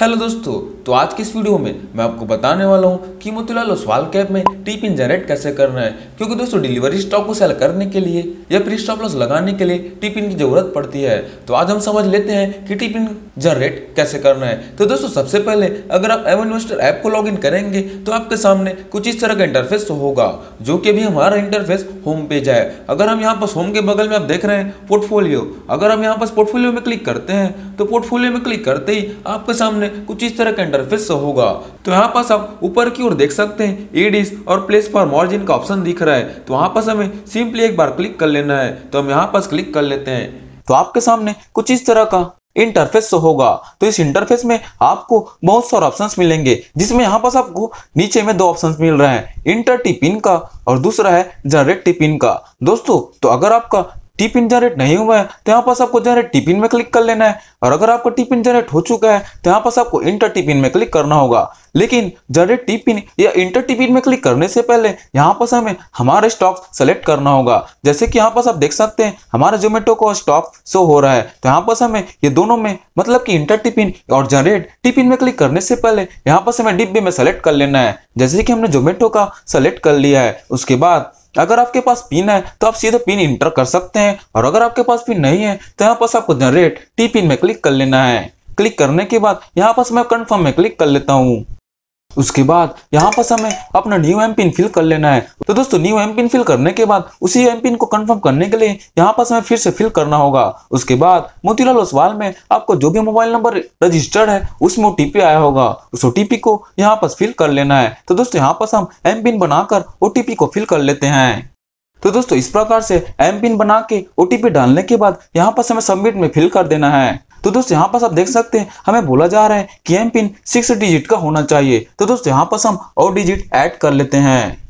hello दोस्तों तो आज की इस वीडियो में मैं आपको बताने वाला हूँ कि मोतीलाल ओसवाल कैप में टिपिन जनरेट कैसे करना है क्योंकि दोस्तों डिलीवरी स्टॉक को सेल करने के लिए या फिर स्टॉप लॉस लगाने के लिए टिपिन की जरूरत पड़ती है तो आज हम समझ लेते हैं कि टिपिन जनरेट कैसे करना है तो दोस्तों सबसे पहले अगर आप एम इन्वेस्टर ऐप को लॉग करेंगे तो आपके सामने कुछ इस तरह का इंटरफेस होगा जो कि अभी हमारा इंटरफेस होम पेज है अगर हम यहाँ पर होम के बगल में आप देख रहे हैं पोर्टफोलियो अगर हम यहाँ पर पोर्टफोलियो में क्लिक करते हैं तो पोर्टफोलियो में क्लिक करते ही आपके सामने कुछ इस तरह का इंटरफेस होगा तो यहाँ पास आप ऊपर की ओर देख सकते हैं एडिस और प्लेस फॉर मार्जिन का ऑप्शन दिख रहा है तो वहाँ पास हमें सिंपली एक बार क्लिक कर लेना है तो हम यहाँ पास क्लिक कर लेते हैं तो आपके सामने कुछ इस तरह का इंटरफेस होगा तो इस इंटरफेस में आपको बहुत सारे ऑप्शंस मिलेंगे जिसमें यहाँ पास आपको नीचे में दो ऑप्शंस मिल रहे हैं इंटर टिपिन का और दूसरा है जनरेट टिपिन का दोस्तों तो अगर आपका टिपिन जनरेट नहीं हुआ है तो यहाँ पास आपको जनरेट टिपिन में क्लिक कर लेना है और अगर आपको टिपिन जनरेट हो चुका है तो यहाँ पास आपको इंटर टिपिन में क्लिक करना होगा लेकिन जनरेट टिपिन या इंटर टिपिन में क्लिक करने से पहले यहाँ पास हमें हमारे स्टॉक सेलेक्ट करना होगा जैसे कि यहाँ पास आप देख सकते हैं हमारा जोमेटो का स्टॉक शो हो रहा है तो यहाँ पास हमें ये दोनों में मतलब कि इंटर टिपिन और जनरेट टिपिन में क्लिक करने से पहले यहाँ पास हमें डिब्बे में सेलेक्ट कर लेना है जैसे कि हमने जोमेटो का सेलेक्ट कर लिया है उसके बाद अगर आपके पास पिन है तो आप सीधे पिन इंटर कर सकते हैं और अगर आपके पास पिन नहीं है तो यहाँ पास आपको जनरेट टी पिन में क्लिक कर लेना है क्लिक करने के बाद यहाँ पास मैं कन्फर्म में क्लिक कर लेता हूँ उसके बाद यहाँ पर हमें अपना न्यू एम पिन फिल कर लेना है तो दोस्तों न्यू एम पिन फिल करने के बाद उसी एम पिन को कंफर्म करने के लिए यहाँ पर हमें फिर से फिल करना होगा उसके बाद मोतीलाल ओसवाल में आपको जो भी मोबाइल नंबर रजिस्टर्ड है उसमें ओ आया होगा उस ओटीपी को यहाँ पर फिल कर लेना है तो दोस्तों यहाँ पर हम एम पिन बनाकर ओ को फिल कर लेते हैं तो दोस्तों इस प्रकार से एम पिन बना के ओ डालने के बाद यहाँ पर हमें सबमिट में फिल कर देना है तो दोस्तों यहाँ पर आप देख सकते हैं हमें बोला जा रहा है कि एम पिन सिक्स डिजिट का होना चाहिए तो दोस्तों यहाँ पर हम और डिजिट ऐड कर लेते हैं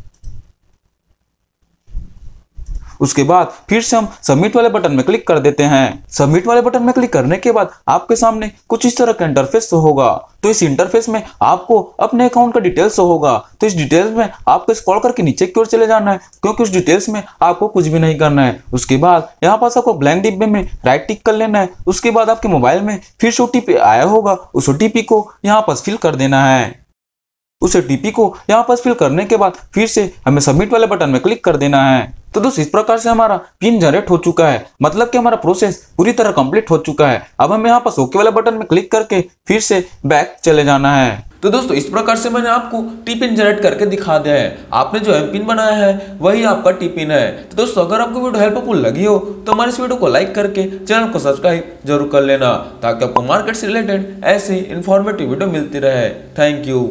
उसके बाद फिर से हम सबमिट वाले बटन में क्लिक कर देते हैं सबमिट वाले बटन में क्लिक करने के बाद आपके सामने कुछ इस तरह का इंटरफेस होगा तो इस इंटरफेस में आपको अपने अकाउंट का डिटेल्स होगा तो इस डिटेल्स में आपको स्क्रॉल करके नीचे की ओर चले जाना है क्योंकि उस डिटेल्स में आपको कुछ भी नहीं करना है उसके बाद यहाँ पास आपको ब्लैंक डिब्बे में राइट टिक कर लेना है उसके बाद आपके मोबाइल में फिर से ओटीपी आया होगा उस ओ को यहाँ पास फिल कर देना है उस ओटीपी को यहाँ पास फिल करने के बाद फिर से हमें सबमिट वाले बटन में क्लिक कर देना है तो दोस्त इस प्रकार से हमारा पिन जनरेट हो चुका है मतलब कि हमारा प्रोसेस पूरी तरह कंप्लीट हो चुका है अब हमें यहाँ पर ओके वाला बटन में क्लिक करके फिर से बैक चले जाना है तो दोस्तों इस प्रकार से मैंने आपको टी पिन जनरेट करके दिखा दिया है आपने जो एम पिन बनाया है वही आपका टी पिन है तो दोस्तों अगर आपको वीडियो हेल्पफुल लगी हो तो हमारे इस वीडियो को लाइक करके चैनल को सब्सक्राइब जरूर कर लेना ताकि आपको मार्केट से रिलेटेड ऐसी इन्फॉर्मेटिव वीडियो मिलती रहे थैंक यू